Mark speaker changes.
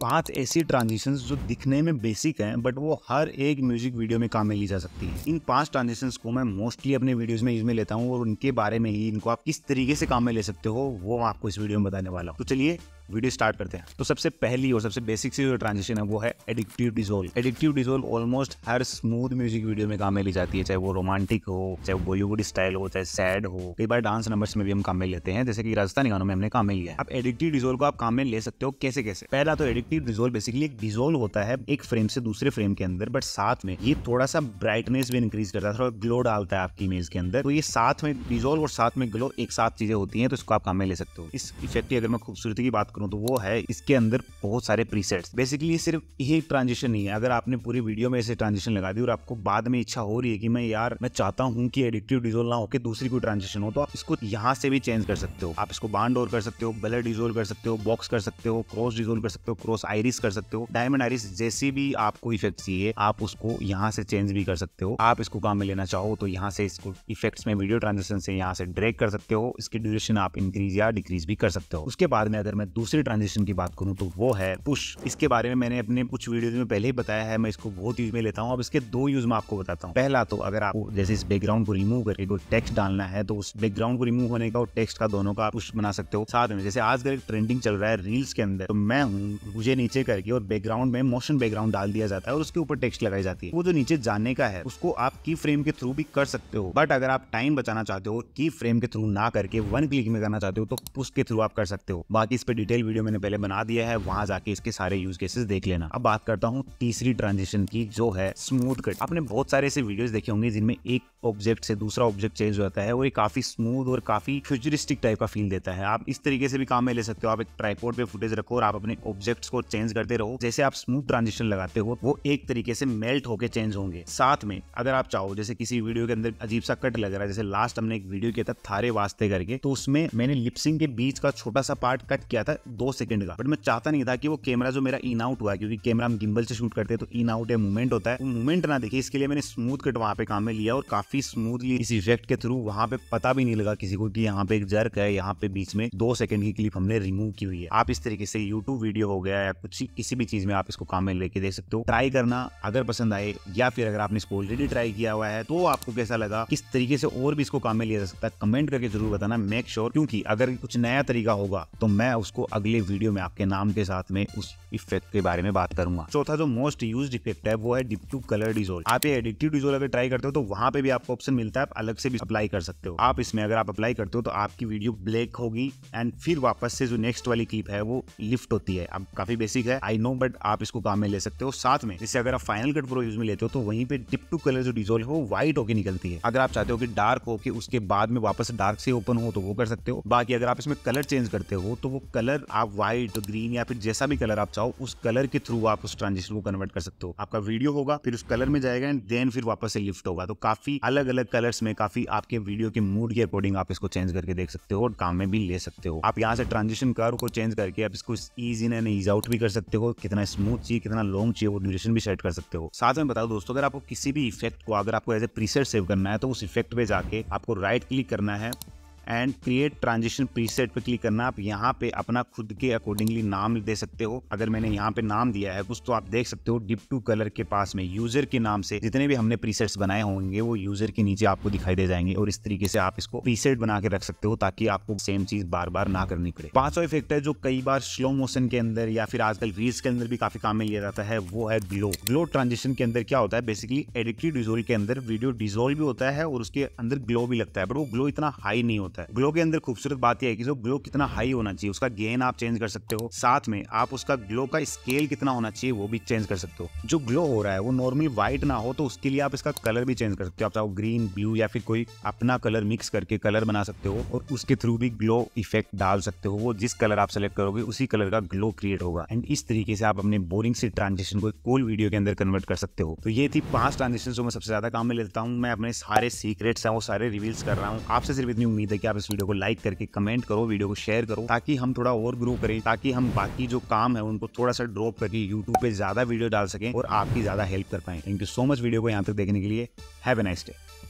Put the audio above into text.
Speaker 1: पांच ऐसी ट्रांजिशन जो दिखने में बेसिक हैं बट वो हर एक म्यूजिक वीडियो में काम में ली जा सकती है इन पांच ट्रांजिशन को मैं मोस्टली अपने वीडियोस में इसमें लेता हूँ और उनके बारे में ही इनको आप किस तरीके से काम में ले सकते हो वो आपको इस वीडियो में बताने वाला हूँ तो चलिए वीडियो स्टार्ट करते हैं तो सबसे पहली और सबसे बेसिक सी जो ट्रांजेक्शन है वो है addictive dissolve addictive dissolve almost हर स्मूथ म्यूजिक वीडियो में काम में ली जाती है चाहे वो रोमांटिक हो चाहे बॉलीवुड स्टाइल हो चाहे सैड हो कई बार डांस नंबर्स में भी हम काम में लेते हैं जैसे कि राजस्थानी गानों में हमने काम में लिया है अब एडिक्टिव डिजोल्व को आप काम में ले सकते हो कैसे कैसे पहला तो एडिक्टिव डिजोल्व बेसिकली एक डिजोल्व होता है एक फ्रेम से दूसरे फ्रेम के अंदर बट साथ में ये थोड़ा सा ब्राइटनेस भी इंक्रीज करता है थोड़ा ग्लो डालता है आपकी इमेज के अंदर तो ये साथ में डिजोल्व और साथ में ग्लो एक साथ चीजें होती है तो इसको आप काम में ले सकते हो इस इफेक्ट की अगर मैं खूबसूरती की बात करूँ तो वो है इसके अंदर बहुत सारे प्रीसेट्स बेसिकली सिर्फ यही ट्रांजेक्शन नहीं है अगर आपने पूरी वीडियो में इसे ट्रांजेक्शन लगा दी और आपको बाद में इच्छा हो रही है कि मैं यार मैं चाहता हूँ कि एडिक्टिव डिजोल ना होकर दूसरी कोई ट्रांजेक्शन हो तो आप इसको यहाँ से भी चेंज कर सकते हो आप इसको बांड और कर सकते हो बलर डिजोल कर सकते हो बॉक्स कर सकते हो क्रॉस डिजोल कर सकते हो क्रॉस आयरिस कर सकते हो डायमंड आयरिस जैसी भी आपको इफेक्ट चाहिए आप उसको यहाँ से चेंज भी कर सकते हो आप इसको काम में लेना चाहो तो यहाँ से इसको इफेक्ट्स में वीडियो ट्रांजेक्शन से यहाँ से ड्रेक कर सकते हो इसकी ड्यूरेशन आप इंक्रीज या डिक्रीज भी कर सकते हो उसके बाद में अगर मैं दूसरी दूसरी ट्रांजेक्शन की बात करूँ तो वो है पुश इसके बारे में मैंने अपने कुछ वीडियो में पहले ही बताया है मैं इसको बहुत यूज में लेता हूँ अब इसके दो यूज में आपको बताता हूँ पहला तो अगर आपको जैसे इस बैकग्राउंड को रिमूव करके कोई टेक्स्ट डालना है तो उस बैकग्राउंड को रिमूव होने का और टेक्स्ट का दोनों का पुश बना सकते हो साथ में जैसे आजकल एक ट्रेंडिंग चल रहा है रील्स के अंदर तो मैं हूँ मुझे नीचे करके और बैकग्राउंड में मोशन बैकग्राउंड डाल दिया जाता है और उसके ऊपर टेक्स्ट लगाई जाती है वो जो नीचे जाने का है उसको आप की फ्रेम के थ्रू भी कर सकते हो बट अगर आप टाइम बचाना चाहते हो की फ्रेम के थ्रू ना करके वन क्लिक में करना चाहते हो तो उसके थ्रू आप कर सकते हो बाकी इस पर डिटेल डिटेल वीडियो मैंने पहले बना दिया है वहां जाके इसके सारे यूज केसेस देख लेना अब बात करता हूँ तीसरी ट्रांजेक्शन की जो है स्मूथ कट आपने बहुत सारे ऐसे वीडियोस देखे होंगे जिनमें एक ऑब्जेक्ट से दूसरा ऑब्जेक्ट चेंज होता है और ये काफी स्मूथ और काफी फ्यूचरिस्टिक टाइप का फील देता है आप इस तरीके से भी काम में ले सकते हो आप एक ट्राईपोर्ट पे फुटेज रखो और आप अपने ऑब्जेक्ट्स को चेंज करते रहो जैसे आप स्मूथ ट्रांजिशन लगाते हो वो एक तरीके से मेल्ट होकर चेंज होंगे साथ में अगर आप चाहो जैसे किसी वीडियो के अंदर अजीब सा कट लग रहा है जैसे लास्ट हमने एक वीडियो किया था थारे वास्ते करके तो उसमें मैंने लिपसिंग के बीच का छोटा सा पार्ट कट किया था दो सेकंड का बट मैं चाहता नहीं था कि वो कैमरा जो मेरा इन आउट हुआ है क्योंकि कैमरा हम गिम्बल से शूट करते हैं तो इन आउट या मूवमेंट होता है वो मूवमेंट ना देखे इसके लिए मैंने स्मूथ कट वहाँ पे काम में लिया और काफी स्मूथली इस इफेक्ट के थ्रू वहाँ पे पता भी नहीं लगा किसी को कि यहाँ पे एक जर्क है यहाँ पे बीच में दो सेकंड की क्लिप हमने रिमूव की हुई है आप इस तरीके से यूट्यूब वीडियो हो गया या कुछ किसी भी चीज में आप इसको काम में लेके दे सकते हो ट्राई करना अगर पसंद आए या फिर अगर आपने इसको ऑलरेडी ट्राई किया हुआ है तो आपको कैसा लगा किस तरीके से और भी इसको काम में लिया जा सकता है कमेंट करके जरूर बताना मेक श्योर क्योंकि अगर कुछ नया तरीका होगा तो मैं उसको अगले वीडियो में आपके नाम के साथ में उस इफेक्ट के बारे में बात करूंगा चौथा जो मोस्ट यूज इफेक्ट है वो है डिप्टिव कलर डिजोल आप ये एडिक्टिव डिजोल अगर ट्राई करते हो तो वहाँ पे भी आपको ऑप्शन मिलता है आप अलग से भी अप्लाई कर सकते हो आप इसमें अगर आप अप्लाई करते हो तो आपकी वीडियो ब्लैक होगी एंड फिर वापस से जो नेक्स्ट वाली क्लिप है वो लिफ्ट होती है अब काफी बेसिक है आई नो बट आप इसको काम में ले सकते हो साथ में जैसे अगर आप फाइनल कट प्रो यूज में लेते हो तो वहीं पे डिप टू कलर जो डिजोल है वो व्हाइट होकर निकलती है अगर आप चाहते हो कि डार्क हो कि उसके बाद में वापस डार्क से ओपन हो तो वो कर सकते हो बाकी अगर आप इसमें कलर चेंज करते हो तो वो कलर आप व्हाइट ग्रीन या फिर जैसा भी कलर आप चाहो उस कलर के थ्रू आप उस ट्रांजिशन को कन्वर्ट कर सकते हो आपका वीडियो होगा फिर उस कलर में जाएगा एंड देन फिर वापस से लिफ्ट होगा तो काफी अलग अलग कलर्स में काफी आपके वीडियो के मूड के अकॉर्डिंग आप इसको चेंज करके देख सकते हो और काम में भी ले सकते हो आप यहाँ से ट्रांजिशन कर को चेंज करके आप इसको ease in and ease out भी कर सकते हो कितना स्मूथ चाहिए कितना लॉन्ग चाहिए वो ड्यूरेशन भी सेट कर सकते हो साथ में बताओ दोस्तों अगर आपको किसी भी इफेक्ट को अगर आपको एज ए प्रीसेट सेव करना है तो उस इफेक्ट पे जाके आपको राइट क्लिक करना है एंड क्रिएट ट्रांजिशन प्रीसेट पे क्लिक करना आप यहाँ पे अपना खुद के अकॉर्डिंगली नाम दे सकते हो अगर मैंने यहाँ पे नाम दिया है कुछ तो आप देख सकते हो डिप टू कलर के पास में यूजर के नाम से जितने भी हमने प्रीसेट्स बनाए होंगे वो यूजर के नीचे आपको दिखाई दे जाएंगे और इस तरीके से आप इसको प्रीसेट बना के रख सकते हो ताकि आपको सेम चीज बार बार ना करनी पड़े पांचवा इफेक्ट है जो कई बार स्लो मोशन के अंदर या फिर आजकल रील्स के अंदर भी काफी काम में लिया जाता है वो है ग्लो ग्लो ट्रांजिशन के अंदर क्या होता है बेसिकली एडिक्टिव डिजोल के अंदर वीडियो डिजोल्व भी होता है और उसके अंदर ग्लो भी लगता है बट वो ग्लो इतना हाई नहीं होता होता है ग्लो के अंदर खूबसूरत बात यह है कि जो ग्लो कितना हाई होना चाहिए उसका गेन आप चेंज कर सकते हो साथ में आप उसका ग्लो का स्केल कितना होना चाहिए वो भी चेंज कर सकते हो जो ग्लो हो रहा है वो नॉर्मली व्हाइट ना हो तो उसके लिए आप इसका कलर भी चेंज कर सकते हो आप चाहो ग्रीन ब्लू या फिर कोई अपना कलर मिक्स करके कलर बना सकते हो और उसके थ्रू भी ग्लो इफेक्ट डाल सकते हो वो जिस कलर आप सेलेक्ट करोगे उसी कलर का ग्लो क्रिएट होगा एंड इस तरीके से आप अपने बोरिंग से ट्रांजेक्शन को कोल वीडियो के अंदर कन्वर्ट कर सकते हो तो ये थी पांच ट्रांजेक्शन जो मैं सबसे ज्यादा काम में लेता हूँ मैं अपने सारे सीक्रेट्स हैं वो सारे रिवील्स कर रहा हूँ आपसे सिर्फ इतनी उम्मीद है कि कि आप इस वीडियो को लाइक करके कमेंट करो वीडियो को शेयर करो ताकि हम थोड़ा और ग्रो करें ताकि हम बाकी जो काम है उनको थोड़ा सा ड्रॉप करके यूट्यूब पे ज्यादा वीडियो डाल सकें और आपकी ज्यादा हेल्प कर पाए thank you so much video को यहाँ तक देखने के लिए हैव ए नाइस डे